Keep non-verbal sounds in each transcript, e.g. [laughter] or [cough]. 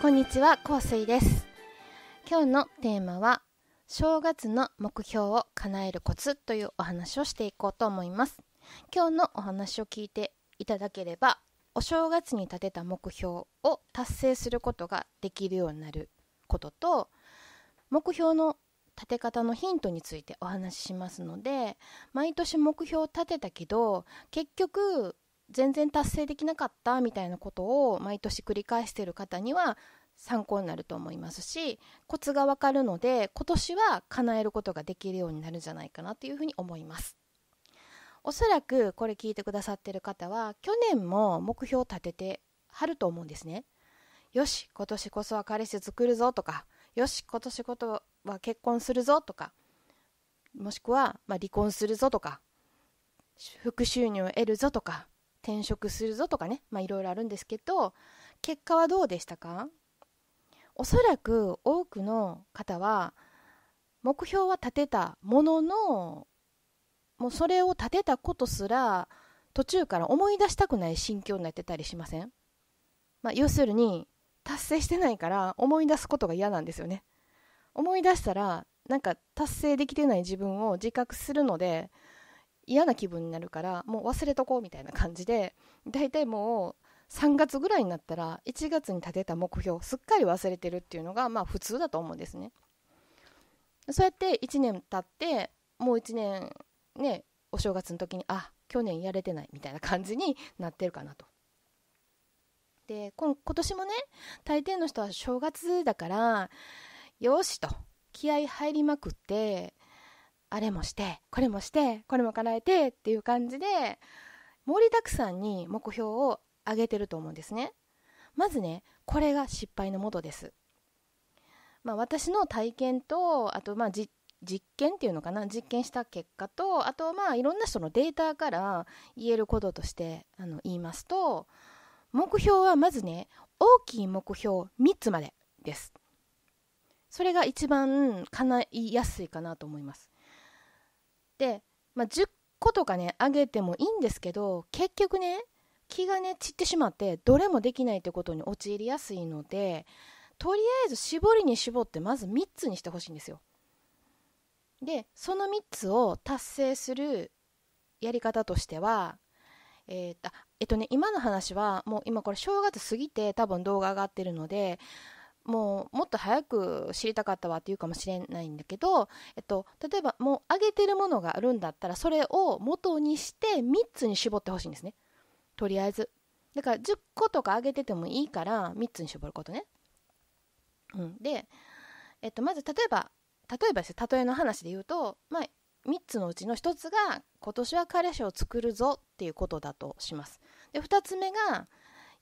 こんにちは、香水です。今日のテーマは、正月の目標を叶えるコツというお話をしていこうと思います。今日のお話を聞いていただければお正月に立てた目標を達成することができるようになることと目標の立て方のヒントについてお話ししますので毎年目標を立てたけど結局全然達成できなかったみたいなことを毎年繰り返してる方には参考になると思いますしコツがわかるので今年は叶えることができるようになるんじゃないかなというふうに思います。おそらくこれ聞いてくださってる方は去年も目標を立ててはると思うんですね。よし今年こそは彼氏作るぞとかよし今年こそは結婚するぞとかもしくは、まあ、離婚するぞとか副収入を得るぞとか転職するぞとかね、まあ、いろいろあるんですけど結果はどうでしたかおそらく多くの方は目標は立てたもののもうそれを立てたことすら途中から思い出したくない心境になってたりしません、まあ、要するに達成してないから思い出すことが嫌なんですよね思い出したらなんか達成できてない自分を自覚するので嫌な気分になるからもう忘れとこうみたいな感じで大体もう3月ぐらいになったら1月に立てた目標すっかり忘れてるっていうのがまあ普通だと思うんですね。そうやって1年経ってもう1年ねお正月の時にあ去年やれてないみたいな感じに [laughs] なってるかなと。で今今年もね大抵の人は正月だからよしと気合入りまくってあれもしてこれもしてこれも叶えてっていう感じで盛りだくさんに目標を上げてると思うんですね。まずねこれが失敗のもとです。まあ、私の体験とあとまあ実実験っていうのかな実験した結果とあとまあいろんな人のデータから言えることとしてあの言いますと目標はまずね大きい目標3つまでですそれが一番叶いやすいかなと思いますで、まあ、10個とかね上げてもいいんですけど結局ね気がね散ってしまってどれもできないってことに陥りやすいのでとりあえず絞りに絞ってまず3つにしてほしいんですよでその3つを達成するやり方としてはえー、っとえっとね今の話はもう今これ正月過ぎて多分動画上がってるのでもうもっと早く知りたかったわっていうかもしれないんだけど、えっと、例えばもう上げてるものがあるんだったらそれを元にして3つに絞ってほしいんですねとりあえずだから10個とか上げててもいいから3つに絞ることね、うん、で、えっと、まず例えば例えばです例えの話で言うと、まあ、3つのうちの1つが今年は彼氏を作るぞっていうことだとします。で2つ目が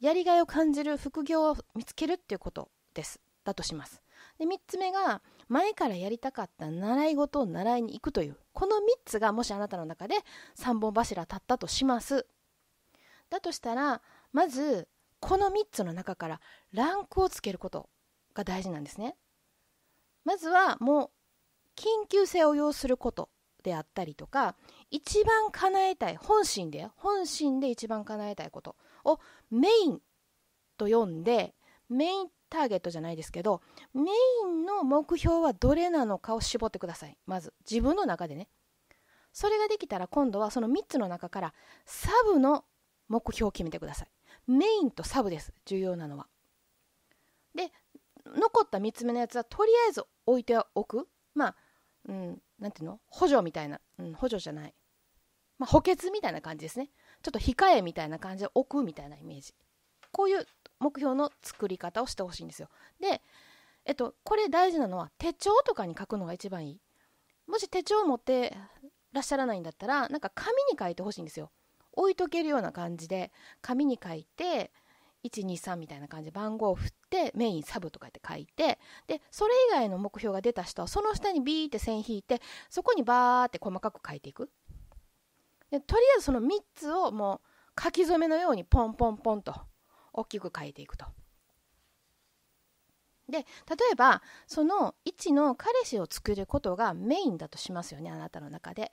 やりがいを感じる副業を見つけるっていうことです。だとします。で3つ目が前からやりたかった習い事を習いに行くというこの3つがもしあなたの中で3本柱立ったとします。だとしたらまずこの3つの中からランクをつけることが大事なんですね。まずはもう緊急性を要することであったりとか一番叶えたい本心で本心で一番叶えたいことをメインと呼んでメインターゲットじゃないですけどメインの目標はどれなのかを絞ってくださいまず自分の中でねそれができたら今度はその3つの中からサブの目標を決めてくださいメインとサブです重要なのは残った3つ目のやつはとりあえず置いておくまあ、うん、ていうの補助みたいな、うん、補助じゃない、まあ、補欠みたいな感じですねちょっと控えみたいな感じで置くみたいなイメージこういう目標の作り方をしてほしいんですよでえっとこれ大事なのは手帳とかに書くのが一番いいもし手帳を持ってらっしゃらないんだったらなんか紙に書いてほしいんですよ置いとけるような感じで紙に書いて123みたいな感じで番号を振ってメインサブとかって書いてでそれ以外の目標が出た人はその下にビーって線引いてそこにバーって細かく書いていくでとりあえずその3つをもう書き初めのようにポンポンポンと大きく書いていくとで例えばその1の彼氏を作ることがメインだとしますよねあなたの中で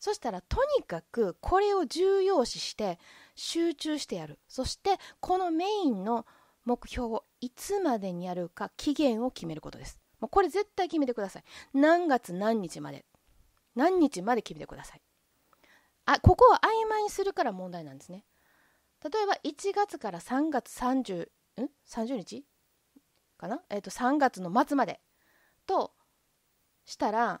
そしたらとにかくこれを重要視して集中してやるそしてこのメインの目標をいつまでにやるか期限を決めることですもうこれ絶対決めてください何月何日まで何日まで決めてくださいあここを曖昧にするから問題なんですね例えば1月から3月30ん30日かな、えー、と3月の末までとしたら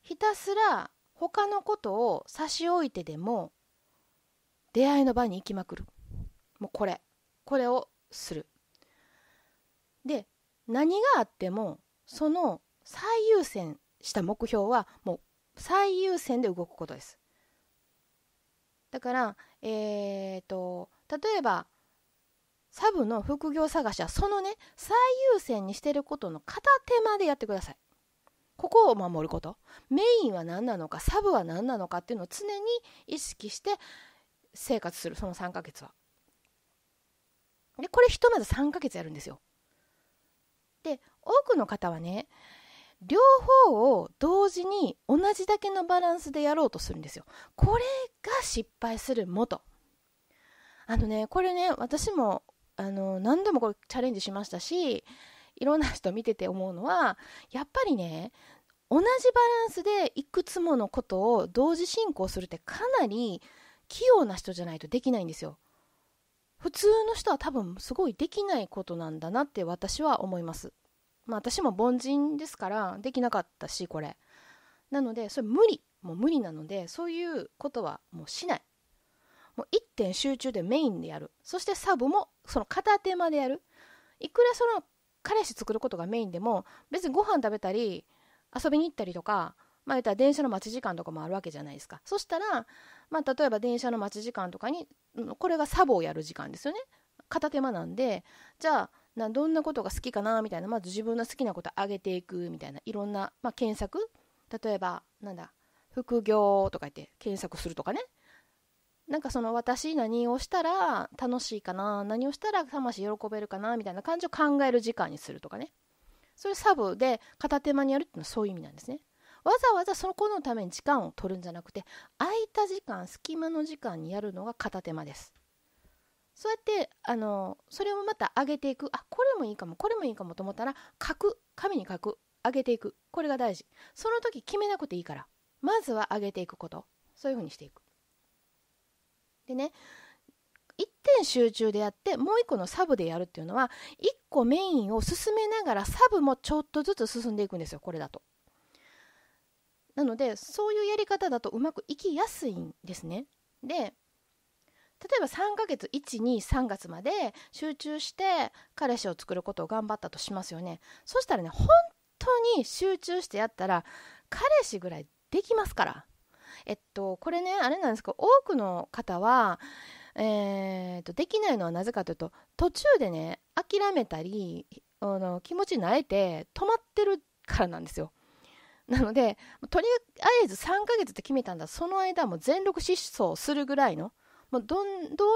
ひたすら他のことを差し置いてでも出会いの場に行きまくるもうこれこれをするで何があってもその最優先した目標はもう最優先で動くことですだからえっ、ー、と例えばサブの副業探しはそのね最優先にしてることの片手間でやってくださいここを守ることメインは何なのかサブは何なのかっていうのを常に意識して生活するその3ヶ月はでこれひとまず3ヶ月やるんですよで多くの方はね両方を同時に同じだけのバランスでやろうとするんですよこれが失敗する元あのねこれね私もあの何度もこれチャレンジしましたしいろんな人見てて思うのはやっぱりね同じバランスでいくつものことを同時進行するってかなり器用な人じゃないとできないんですよ。普通の人は多分すごいできないことなんだなって私は思います。まあ私も凡人ですからできなかったしこれ。なのでそれ無理もう無理なのでそういうことはもうしない。もう一点集中でメインでやる。そしてサブもその片手間でやる。いくらその彼氏作ることがメインでも別にご飯食べたり遊びに行ったりとかまあ、言ったら電車の待ち時間とかもあるわけじゃないですか。そしたら、まあ、例えば電車の待ち時間とかに、これがサボをやる時間ですよね。片手間なんで、じゃあ、などんなことが好きかなみたいな、まず自分の好きなこと上げていくみたいな、いろんな、まあ、検索、例えば、なんだ、副業とか言って検索するとかね。なんかその私何をしたら楽しいかな何をしたら魂喜べるかなみたいな感じを考える時間にするとかねそれサブで片手間にやるっていうのはそういう意味なんですねわざわざそこのために時間を取るんじゃなくて空いた時間隙間の時間にやるのが片手間ですそうやってあのそれをまた上げていくあこれもいいかもこれもいいかもと思ったら書く紙に書く上げていくこれが大事その時決めなくていいからまずは上げていくことそういうふうにしていくでね一点集中でやってもう一個のサブでやるっていうのは一個メインを進めながらサブもちょっとずつ進んでいくんですよこれだとなのでそういうやり方だとうまくいきやすいんですね。で例えば3ヶ月123月まで集中して彼氏を作ることを頑張ったとしますよねそしたらね本当に集中してやったら彼氏ぐらいできますからえっとこれねあれなんですけど多くの方はえーっと、とできないのはなぜかというと途中でね諦めたりあの気持ち慣れて止まってるからなんですよ。なのでとりあえず3ヶ月って決めたんだその間も全力疾走するぐらいのもうどど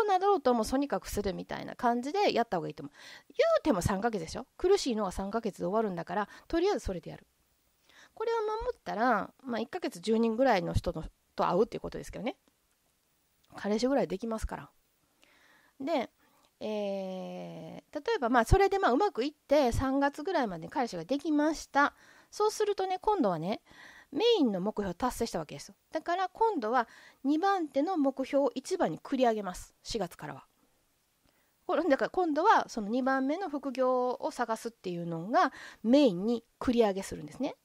うなろうともとにかくするみたいな感じでやった方がいいと思う言うても3ヶ月でしょ苦しいのは3ヶ月で終わるんだからとりあえずそれでやるこれを守ったら、まあ、1ヶ月10人ぐらいの人のと会うっていうことですけどね彼氏ぐらいできますからで、えー、例えばまあそれでまあうまくいって3月ぐらいまで彼氏ができましたそうするとね今度はねメインの目標を達成したわけですよだから今度は2番手の目標を1番に繰り上げます4月からは。だから今度はその2番目の副業を探すっていうのがメインに繰り上げするんですね。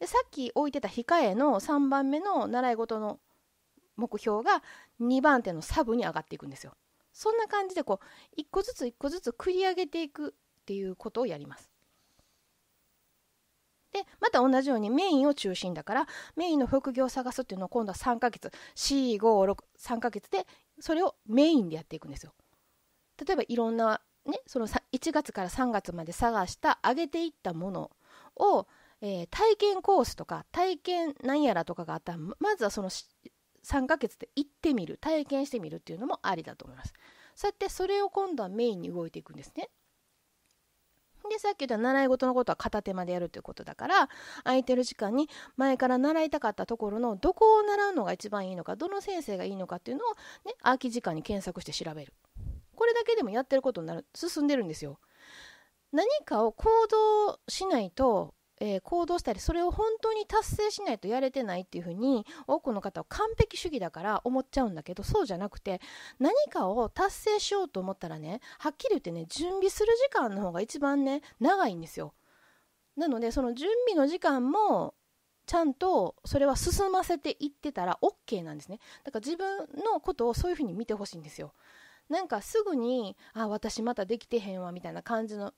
でさっき置いてた控えの3番目の習い事の目標が2番手のサブに上がっていくんですよ。そんな感じでこう1個ずつ1個ずつ繰り上げていくっていうことをやります。でまた同じようにメインを中心だからメインの副業を探すっていうのを今度は3ヶ月456 3ヶ月でそれをメインでやっていくんですよ。例えばいろんな、ね、その1月から3月まで探した上げていったものを、えー、体験コースとか体験なんやらとかがあったらまずはその3ヶ月で行ってみる体験してみるっていうのもありだと思います。そうやってそれを今度はメインに動いていくんですね。でさっき言った習い事のことは片手間でやるということだから空いてる時間に前から習いたかったところのどこを習うのが一番いいのかどの先生がいいのかっていうのを、ね、空き時間に検索して調べるこれだけでもやってることになる進んでるんですよ。何かを行動しないとえー、行動したりそれを本当に達成しないとやれてないっていうふうに多くの方は完璧主義だから思っちゃうんだけどそうじゃなくて何かを達成しようと思ったらねはっきり言ってね準備する時間の方が一番ね長いんですよ。なのでその準備の時間もちゃんとそれは進ませていってたら OK なんですね。だから自分のことをそういうふうに見てほしいんですよ。なんかすぐに、あ、私またできてへんわみたいな感じの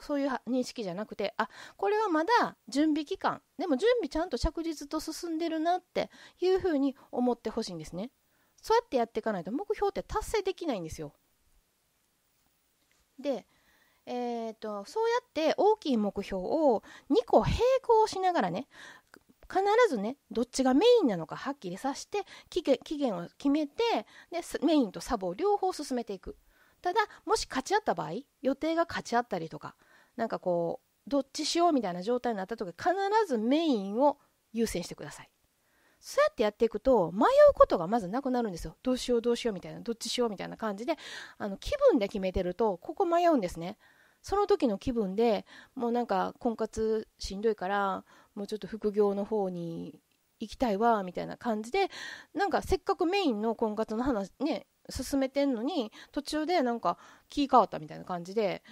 そういう認識じゃなくてあこれはまだ準備期間でも準備ちゃんと着実と進んでるなっていうふうに思ってほしいんですねそうやってやっていかないと目標って達成できないんですよでえーと、そうやって大きい目標を2個並行しながらね必ずねどっちがメインなのかはっきりさして期限を決めてでメインとサボを両方進めていくただもし勝ち合った場合予定が勝ち合ったりとかなんかこうどっちしようみたいな状態になった時必ずメインを優先してくださいそうやってやっていくと迷うことがまずなくなるんですよどうしようどうしようみたいなどっちしようみたいな感じであの気分で決めてるとここ迷うんですねその時の気分でもうなんか婚活しんどいからもうちょっと副業の方に行きたいわみたいな感じでなんかせっかくメインの婚活の話ね進めてんのに途中でなんか気変わったみたいな感じで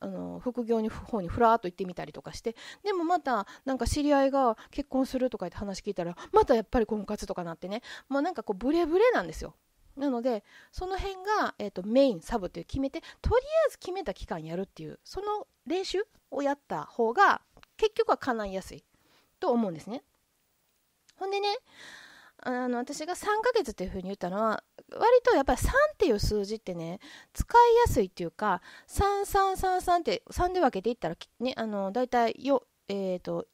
あの副業の方にふらっと行ってみたりとかしてでもまたなんか知り合いが結婚するとかって話聞いたらまたやっぱり婚活とかなってねもうなんかこうブレブレなんですよ。なのでその辺が、えーと、とメインサブっていう決めてとりあえず決めた期間やるっていうその練習をやった方が結局は叶いやすいと思うんですね。ほんでねあの私が3ヶ月っていうふうに言ったのは割とやっぱり3っていう数字ってね使いやすいっていうか3333って3で分けていったら、ね、あの大体よ、えーと、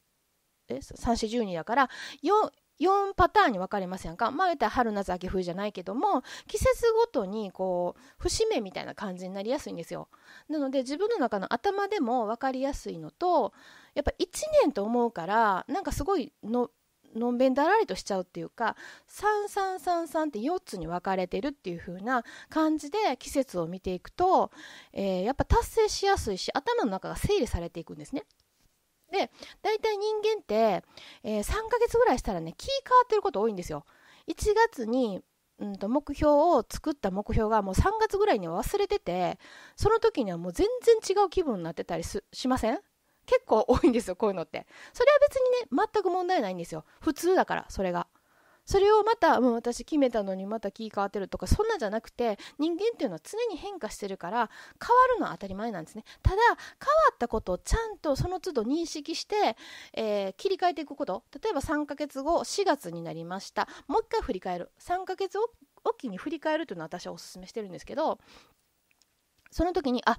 3412だから4 4パターンに分かれませんか。まあ、言ったら春、夏、秋、冬じゃないけども、季節ごとに、こう、節目みたいな感じになりやすいんですよ。なので、自分の中の頭でも分かりやすいのと、やっぱ1年と思うから、なんかすごいの、のんべんだらりとしちゃうっていうか3333って4つに分かれてるっていう風な感じで季節を見ていくと、えー、やっぱ達成しやすいし頭の中が整理されていくんですね。で大体人間って、えー、3ヶ月ぐらいしたらね気変わってること多いんですよ。1月にうんと目標を作った目標がもう3月ぐらいには忘れててその時にはもう全然違う気分になってたりしません結構多いんですよ、こういうのって。それは別にね、全く問題ないんですよ。普通だから、それが。それをまた、もう私決めたのにまた気変わってるとか、そんなんじゃなくて、人間っていうのは常に変化してるから、変わるのは当たり前なんですね。ただ、変わったことをちゃんとその都度認識して、えー、切り替えていくこと。例えば3ヶ月後、4月になりました。もう一回振り返る。3ヶ月おきに振り返るというのは私はお勧めしてるんですけど、その時にあ1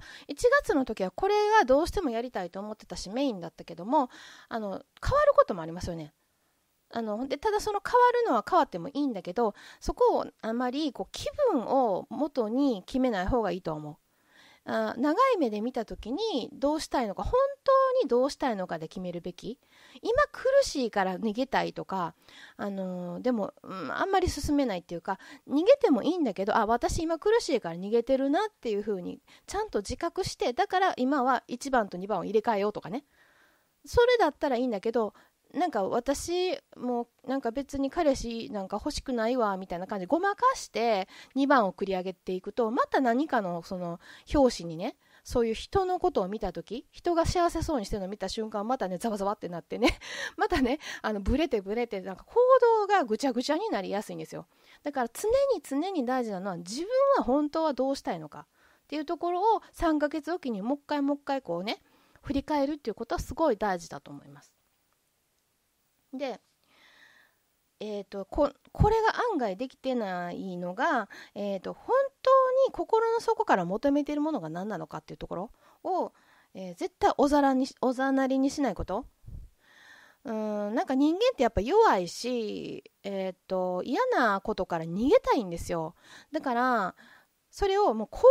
月の時はこれがどうしてもやりたいと思ってたしメインだったけどもあの変わることもありますよね。あのでただその変わるのは変わってもいいんだけどそこをあまりこう気分を元に決めない方がいいと思う。あ長い目で見た時にどうしたいのか本にどうしたいのかで決めるべき今苦しいから逃げたいとか、あのー、でも、うん、あんまり進めないっていうか逃げてもいいんだけどあ私今苦しいから逃げてるなっていうふうにちゃんと自覚してだから今は1番と2番を入れ替えようとかねそれだったらいいんだけどなんか私もなんか別に彼氏なんか欲しくないわみたいな感じでごまかして2番を繰り上げていくとまた何かのその表紙にねそういう人のことを見た時人が幸せそうにしてるのを見た瞬間またねざわざわってなってね [laughs] またねあのブレてブレてなんか行動がぐちゃぐちゃになりやすいんですよだから常に常に大事なのは自分は本当はどうしたいのかっていうところを3ヶ月おきにもう一回もう一回こうね振り返るっていうことはすごい大事だと思います。でえーと、ここれが案外できてないのが、えーと、本当に心の底から求めているものが何なのかっていうところを、えー、絶対おざらにおざなりにしないことうんなんか人間ってやっぱ弱いし、えーと嫌なことから逃げたいんですよだからそれをもう巧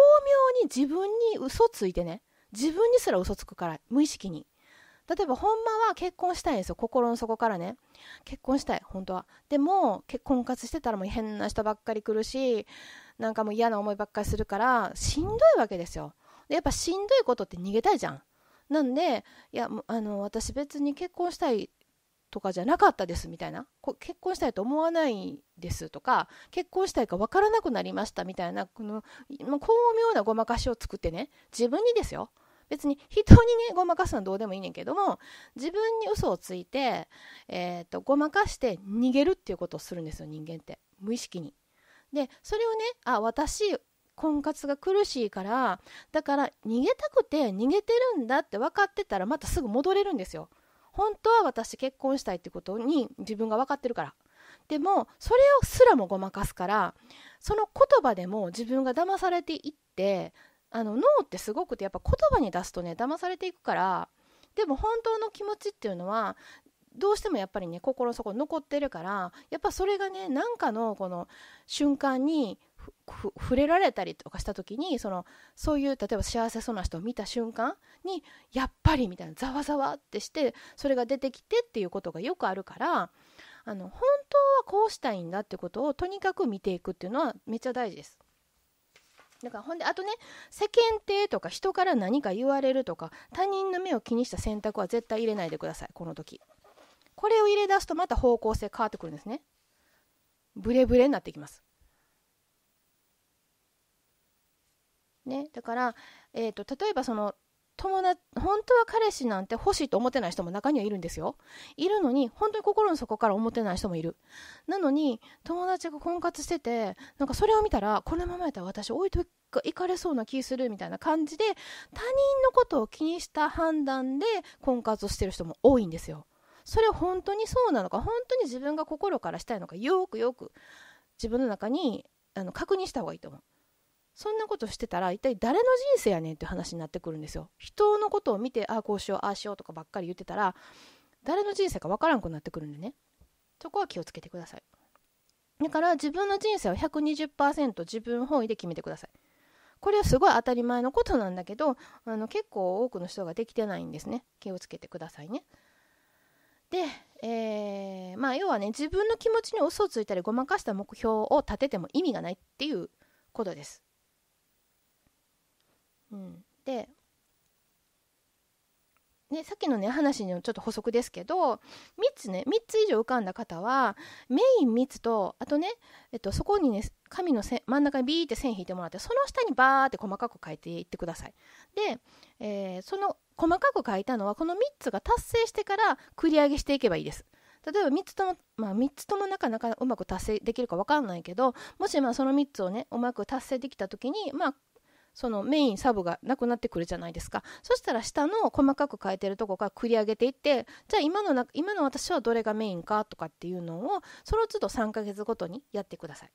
妙に自分に嘘ついてね自分にすら嘘つくから無意識に例えばほんまは結婚したいんですよ心の底からね結婚したい本当はでも婚活してたらもう変な人ばっかり来るしなんかもう嫌な思いばっかりするからしんどいわけですよでやっぱしんどいことって逃げたいじゃんなんでいやあの私別に結婚したいとかじゃなかったですみたいな結婚したいと思わないですとか結婚したいか分からなくなりましたみたいなこの、巧妙なごまかしを作ってね自分にですよ別に人にねごまかすのはどうでもいいねんけども自分に嘘をついて、えーと、ごまかして逃げるっていうことをするんですよ人間って無意識に。でそれをねあ私婚活が苦しいからだから逃げたくて逃げてるんだって分かってたらまたすぐ戻れるんですよ。本当は私結婚したいってことに自分が分かってるから。でもそれをすらもごまかすからその言葉でも自分が騙されていってあの脳ってすごくてやっぱ言葉に出すとね騙されていくからでも本当の気持ちっていうのはどうしてもやっぱりね心の底に残ってるからやっぱそれがね何かのこの瞬間に触れられたりとかした時にそのそういう例えば幸せそうな人を見た瞬間にやっぱりみたいなざわざわってしてそれが出てきてっていうことがよくあるからあの本当はこうしたいんだってことをとにかく見ていくっていうのはめっちゃ大事です。だからほんであとね世間体とか人から何か言われるとか他人の目を気にした選択は絶対入れないでくださいこの時これを入れ出すとまた方向性変わってくるんですねブレブレになってきますねだから、えーと、と例えばその友達、本当は彼氏なんて欲しいと思ってない人も中にはいるんですよ。いるのに、本当に心の底から思ってない人もいる。なのに、友達が婚活してて、なんかそれを見たら、このままやったら私置いていかれそうな気するみたいな感じで、他人のことを気にした判断で婚活をしてる人も多いんですよ。それ本当にそうなのか、本当に自分が心からしたいのか、よくよく自分の中にあの確認した方がいいと思う。そんなことしてたら一体誰の人生やねんって話になってくるんですよ。人のことを見てああこうしようああしようとかばっかり言ってたら誰の人生かわからんくなってくるんでねそこは気をつけてください。だから自分の人生を120%自分本位で決めてください。これはすごい当たり前のことなんだけどあの結構多くの人ができてないんですね。気をつけてくださいね。で、えー、まあ要はね自分の気持ちに嘘をついたりごまかした目標を立てても意味がないっていうことです。うん、で、ね、さっきのね話のちょっと補足ですけど3つね3つ以上浮かんだ方はメイン3つとあとね、えっと、そこにね紙の真ん中にビーって線引いてもらってその下にバーって細かく書いていってください。で、えー、その細かく書いたのはこの3つが達成してから繰り上げしていけばいいです。例えば3つとも、まあ、3つともなかなかうまく達成できるか分かんないけどもしまあその3つをねうまく達成できた時にまあそのメインサブがなくなってくるじゃないですかそしたら下の細かく変えてるとこから繰り上げていってじゃあ今のな今の私はどれがメインかとかっていうのをその都度3ヶ月ごとにやってください。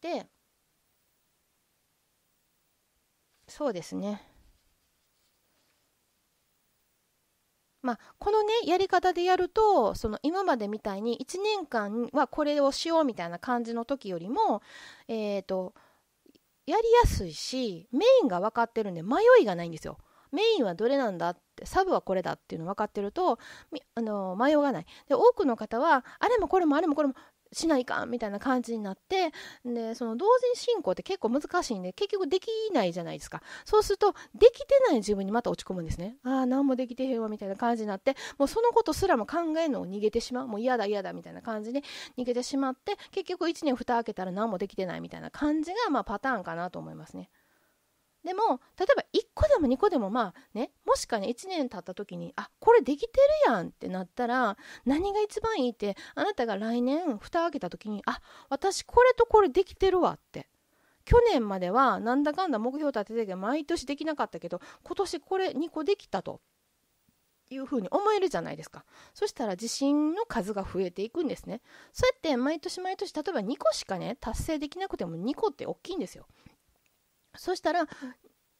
でそうですねまあ、このねやり方でやるとその今までみたいに1年間はこれをしようみたいな感じの時よりも、えーと、やりやすいしメインが分かってるんで迷いがないんですよ。メインはどれなんだってサブはこれだっていうの分かってるとあの迷わないで多くの方はあれもこれもあれもこれもしないかみたいな感じになって、で、その同時進行って結構難しいんで、結局できないじゃないですか。そうすると、できてない自分にまた落ち込むんですね。ああ、何もできてへんわみたいな感じになって、もうそのことすらも考えるのを逃げてしまう。もう嫌だ嫌だみたいな感じで逃げてしまって、結局1年蓋開けたら何もできてないみたいな感じが、まあパターンかなと思いますね。でも例えば1個でも2個でもまあねもしかね1年経った時にあこれできてるやんってなったら何が一番いいってあなたが来年蓋開けた時にあ私これとこれできてるわって去年まではなんだかんだ目標立ててけ毎年できなかったけど今年これ2個できたというふに思えるじゃないですかそしたら自信の数が増えていくんですねそうやって毎年毎年例えば2個しかね達成できなくても2個って大きいんですよそしたら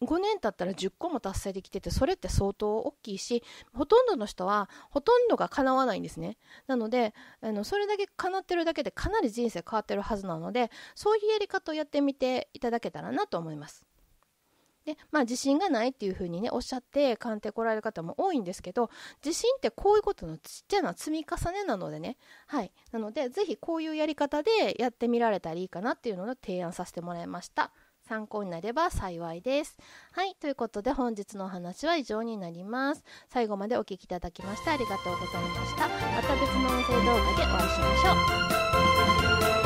5年経ったら10個も達成できててそれって相当大きいしほとんどの人はほとんどが叶わないんですねなのであのそれだけ叶ってるだけでかなり人生変わってるはずなのでそういうやり方をやってみていただけたらなと思いますでまあ自信がないっていうふうにねおっしゃって鑑定来られる方も多いんですけど自信ってこういうことのちっちゃな積み重ねなのでねはいなので是非こういうやり方でやってみられたらいいかなっていうのを提案させてもらいました参考になれば幸いです。はい、ということで本日のお話は以上になります。最後までお聴きいただきましてありがとうございました。また別の音声動画でお会いしましょう。